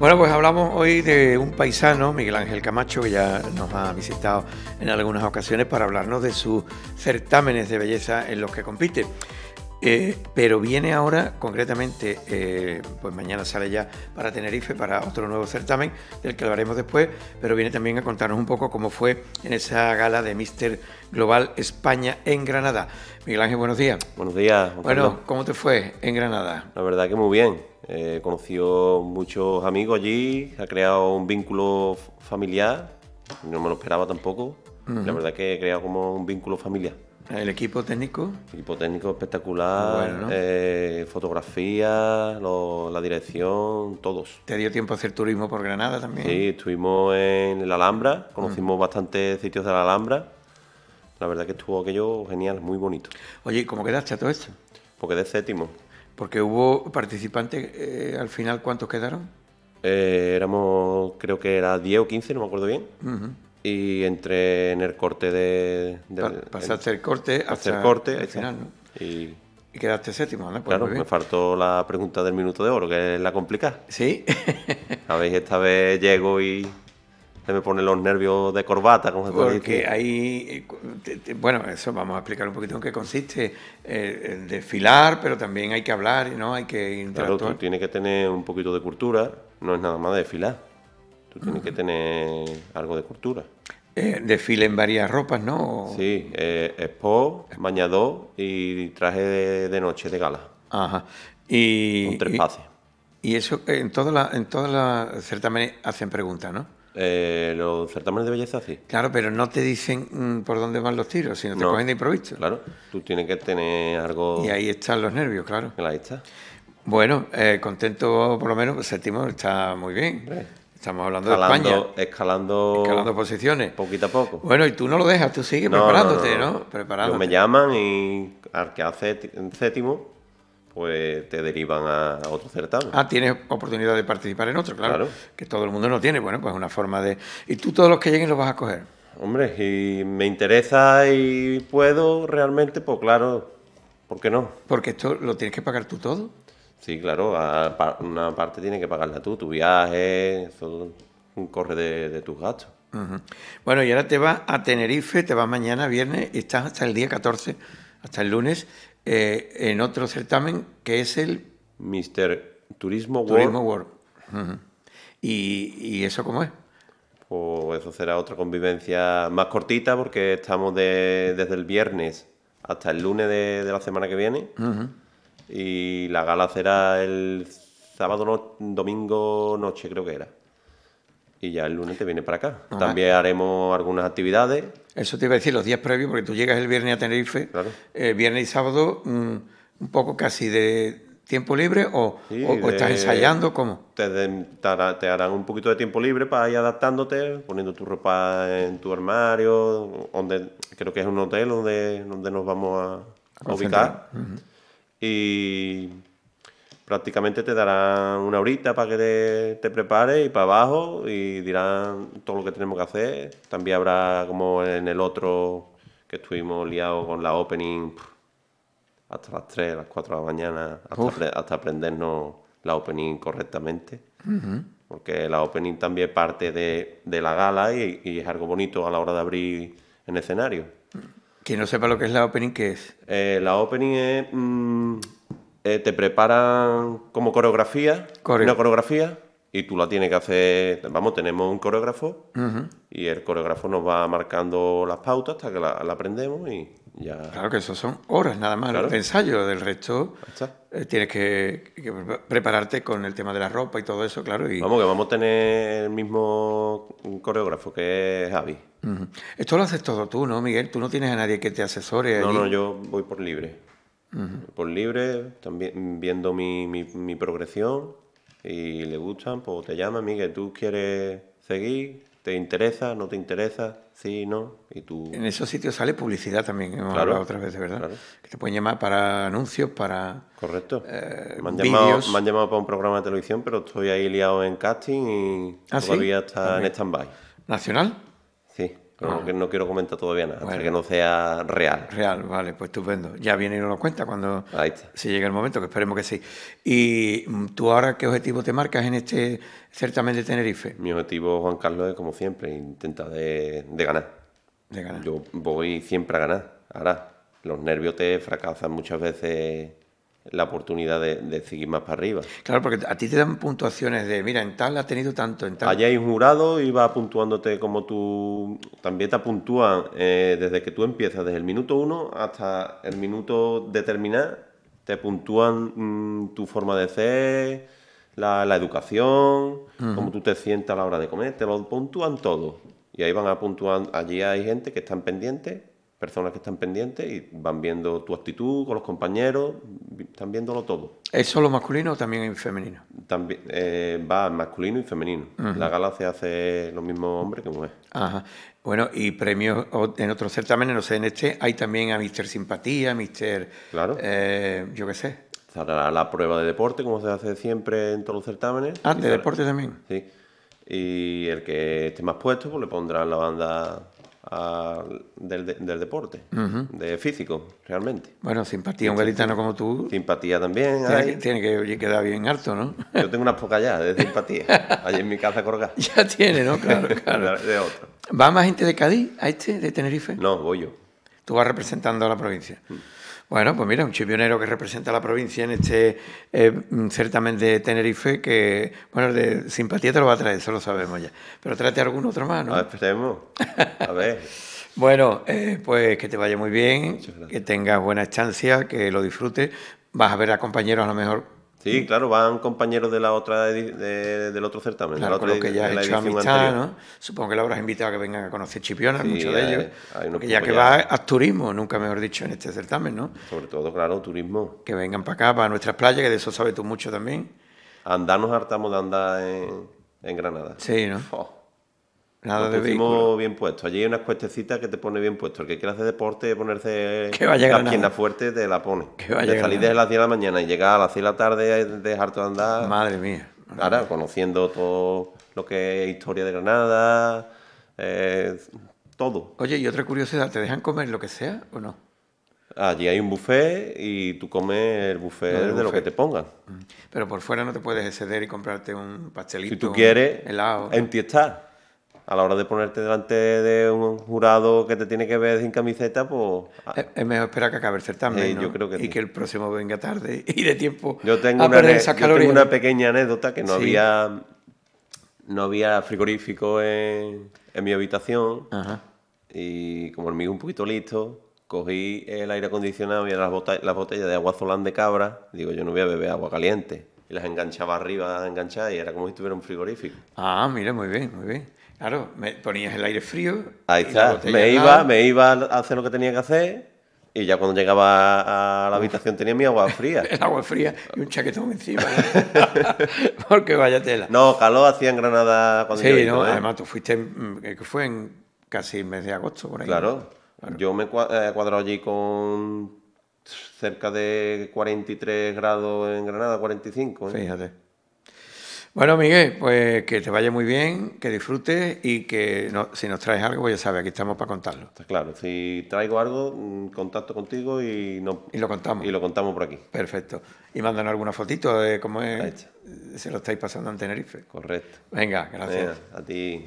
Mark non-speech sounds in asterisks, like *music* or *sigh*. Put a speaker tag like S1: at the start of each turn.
S1: Bueno, pues hablamos hoy de un paisano, Miguel Ángel Camacho, que ya nos ha visitado en algunas ocasiones para hablarnos de sus certámenes de belleza en los que compite. Eh, pero viene ahora, concretamente, eh, pues mañana sale ya para Tenerife para otro nuevo certamen, del que hablaremos después, pero viene también a contarnos un poco cómo fue en esa gala de Mister Global España en Granada. Miguel Ángel, buenos días.
S2: Buenos días. bueno, ¿cómo te fue en Granada? La verdad que muy bien eh, conoció muchos amigos allí, ha creado un vínculo familiar, no me lo esperaba tampoco. La verdad que he creado como un vínculo familiar. ¿El equipo técnico? El equipo técnico espectacular, eh, fotografía, la dirección, todos. ¿Te dio tiempo a hacer turismo por Granada también? Sí, estuvimos en la Alhambra, mm. conocimos bastantes sitios de la Alhambra. La verdad que estuvo aquello genial, muy bonito. Oye, ¿cómo quedaste a todo esto?
S1: Porque de séptimo. Porque hubo participantes, eh, al final, ¿cuántos quedaron?
S2: Eh, éramos, creo que era 10 o 15, no me acuerdo bien. Y entré en el corte de. pasaste el, corte hasta el, corte, al final, ¿no? Y,
S1: quedaste séptimo, ¿no? Pues claro, me
S2: faltó la pregunta del minuto de oro, que es la complicada. Sí. *laughs* a ver, esta vez llego y me pone los nervios de corbata. Como se Porque
S1: ahí, eh, bueno, eso vamos a explicar un poquito en qué consiste. Eh, desfilar, pero también hay que hablar, ¿no? Hay que intentar. Claro, tú
S2: tienes que tener un poquito de cultura, no es nada más desfilar. Tú tienes que tener algo de cultura. Eh, desfile en varias ropas, ¿no? Sí, eh, sport, bañador y
S1: traje de, noche, de gala. Ajá. Y, un tres y, eso en todas las en todas hacen preguntas, ¿no? Eh, los certámenes de belleza sí. Claro, pero no te dicen mm, por dónde van los tiros, sino te cogen de improviso. Claro, tú tienes que tener algo. Y ahí están los nervios, claro. está. Bueno, eh, contento por lo menos, pues, séptimo está muy bien. Estamos hablando de España. Escalando, escalando posiciones. Poquito a poco. Bueno, y tú no lo dejas, tú sigues preparándote, no, me llaman y al que hace séptimo, pues te derivan a, otro certamen. Ah, tienes oportunidad de participar en otro, claro, Que todo el mundo no tiene. Bueno, pues es una forma de. ¿Y tú todos los que lleguen los vas a coger?
S2: Hombre, si me interesa y puedo realmente, pues claro, ¿por qué no? Porque esto lo tienes que pagar tú todo. Sí, claro, una parte tiene que
S1: pagarla tú, tu viaje, un corre de, tus gastos. Bueno, y ahora te vas a Tenerife, te vas mañana, viernes, y estás hasta el día 14, hasta el lunes, eh, en otro certamen que es el... Mr. Turismo World. ¿Y, eso cómo es? Pues eso será otra convivencia
S2: más cortita porque estamos desde el viernes hasta el lunes de, la semana que viene. Y la gala será el sábado, domingo noche creo que era y ya el lunes te viene para acá. También haremos algunas
S1: actividades. Eso te iba a decir, los días previos, porque tú llegas el viernes a Tenerife, claro. Eh, viernes y sábado, mm, un poco casi de tiempo libre o, estás ensayando, ¿cómo?
S2: Te, harán un poquito de tiempo libre para ir adaptándote, poniendo tu ropa en tu armario, donde creo que es un hotel donde, donde nos vamos
S1: a, ubicar.
S2: Y prácticamente te darán una horita para que te, prepares y para abajo y dirán todo lo que tenemos que hacer. También habrá como en el otro que estuvimos liados con la opening hasta las 3, las 4 de la mañana, hasta, aprendernos la opening correctamente. Porque la opening también parte de, la gala y, es algo bonito a la hora de abrir en escenario. Quien no sepa lo que es la opening, ¿qué es? Eh, la opening es... Mm, eh, te preparan como coreografía, una coreografía, y tú la tienes que hacer. Vamos, tenemos un coreógrafo y el coreógrafo nos va marcando las pautas hasta que la, aprendemos y ya. Claro que
S1: eso son horas nada más El ensayo, del resto eh, tienes que, prepararte con el tema de la ropa y todo eso, claro. Y... Vamos, que vamos a tener el mismo coreógrafo que es Javi. Esto lo haces todo tú, ¿no, Miguel? Tú no tienes a nadie que te
S2: asesore. No, no, yo voy por libre por pues libre, también viendo mi, progresión y le gustan, pues te llama, Miguel, tú quieres seguir, te interesa, no te interesa, sí, no, y tú...
S1: En esos sitios sale publicidad también, claro, otras veces, ¿verdad? Que te pueden llamar para anuncios, para... Correcto. Eh, me, han llamado, para un programa de televisión, pero estoy
S2: ahí liado en casting y ¿Ah, todavía está en stand-by. ¿Nacional? Sí.
S1: No, no quiero comentar todavía nada, hasta que no sea real. Real, vale, pues estupendo. Ya viene y nos lo cuenta cuando se llegue el momento, que esperemos que sí. ¿Y mm, tú ahora qué objetivo te marcas en este certamen de Tenerife? Mi objetivo, Juan Carlos, es como siempre, intentar de,
S2: ganar. De ganar. Yo voy siempre a ganar. Ahora, los nervios te fracasan muchas veces la oportunidad de, seguir más para arriba. Claro, porque a ti
S1: te dan puntuaciones de, mira, en tal has tenido tanto, en tal... Allá hay
S2: un jurado y va puntuándote como tú... También te puntúan eh, desde que tú empiezas, desde el minuto uno hasta el minuto determinado te puntúan mm, tu forma de ser, la, educación, cómo tú te sientas a la hora de comer, te lo puntúan todo. Y ahí van a puntuar, allí hay gente que están pendientes personas que están pendientes y van viendo tu actitud con los compañeros, están viéndolo todo.
S1: ¿Es solo masculino o también femenino?
S2: También, eh,
S1: va masculino y femenino. La gala se hace lo mismo hombre que mujer. Ajá. Bueno, y premios en otros certámenes, no sé, en este hay también a Mister Simpatía, Mister... Claro. Eh, yo qué sé. Estará la prueba de deporte, como se hace siempre en todos los certámenes. Ah, de deporte también.
S2: Sí. Y el que esté más puesto, pues le pondrán la banda del, del, deporte,
S1: de
S2: físico, realmente.
S1: Bueno, simpatía, un gaditano
S2: como tú. Simpatía también. Tiene, Que, quedar bien harto, ¿no? Yo tengo unas pocas ya de
S1: simpatía, allí *laughs* en mi casa colgada. *laughs* Ya tiene, ¿no? Claro, *laughs* claro. de, otro. ¿Va más gente de Cádiz a este, de Tenerife? No, voy yo. Tú vas representando a la provincia. Mm. Bueno, pues mira, un chipionero que representa a la provincia en este eh, mm, certamen de Tenerife, que, bueno, de simpatía te lo va a traer, eso lo sabemos ya. Pero trate algún otro más, ¿no? A ah, esperemos. A ver. *laughs* bueno, eh, pues que te vaya muy bien, que tengas buena estancia, que lo disfrutes. Vas a ver a compañeros a lo mejor Sí, mm.
S2: claro, van compañeros de la otra
S1: del otro certamen. Claro, la que ya Supongo que la habrás invitado a que vengan a conocer Chipiona, muchos de ellos. ya que va a turismo, nunca mejor dicho, en este certamen, ¿no? Sobre todo, claro, turismo. Que vengan para acá, para nuestras playas, que de eso sabes tú mucho también. Andar nos hartamos de andar en, Granada. Sí, ¿no?
S2: Nada Nos de vehículo.
S1: bien puesto. Allí hay
S2: unas cuestecitas que te pone bien puesto. El que quiera hacer deporte, ponerse la pierna fuerte, te la pone. de salir desde las 10 de la mañana y llegar a las 6 de la tarde, dejar de andar.
S1: Madre mía.
S2: Ahora, conociendo todo lo que es historia de Granada, eh,
S1: todo. Oye, y otra curiosidad, ¿te dejan comer lo que sea o no?
S2: Allí hay un buffet y tú comes el buffet, de lo que te pongan.
S1: Mm. Pero por fuera no te puedes exceder y comprarte un pastelito. Si tú quieres, helado.
S2: en ti a la hora de ponerte delante de un jurado que te tiene que ver sin camiseta, pues... Ah. Es mejor esperar que acabe el certamen, yo creo que Y que el próximo venga tarde *laughs* y de tiempo yo tengo una, pequeña anécdota que no había... No había frigorífico en, mi habitación. Y como el mío un poquito listo, cogí el aire acondicionado y las botellas, las de agua azulán de cabra. Digo, yo no voy a beber agua caliente y las enganchaba arriba, enganchaba y era como si tuviera un frigorífico.
S1: Ah, mira, muy bien, muy bien. Claro, me ponías el aire frío. Ahí está, me iba, me
S2: iba a hacer lo que tenía que hacer y ya cuando llegaba a la
S1: habitación tenía mi agua fría. *laughs* el agua fría y un chaquetón encima. *laughs* Porque vaya tela. No, calor hacía en Granada cuando Sí, no, ¿eh? además tú fuiste, eh, que fue en casi mes de agosto por ahí. Claro. claro. Yo me eh, he cuadrado allí con cerca
S2: de 43 grados en Granada, 45. ¿eh? Fíjate.
S1: Bueno, Miguel, pues que te vaya muy bien, que disfrutes y que si nos traes algo, pues ya sabes, aquí estamos para contarlo. Está claro, si traigo algo, mm, contacto contigo y, no, lo contamos. Y lo contamos por aquí. Perfecto. Y mandan alguna fotito de cómo es, se lo estáis pasando en Tenerife. Correcto. Venga, gracias. a ti.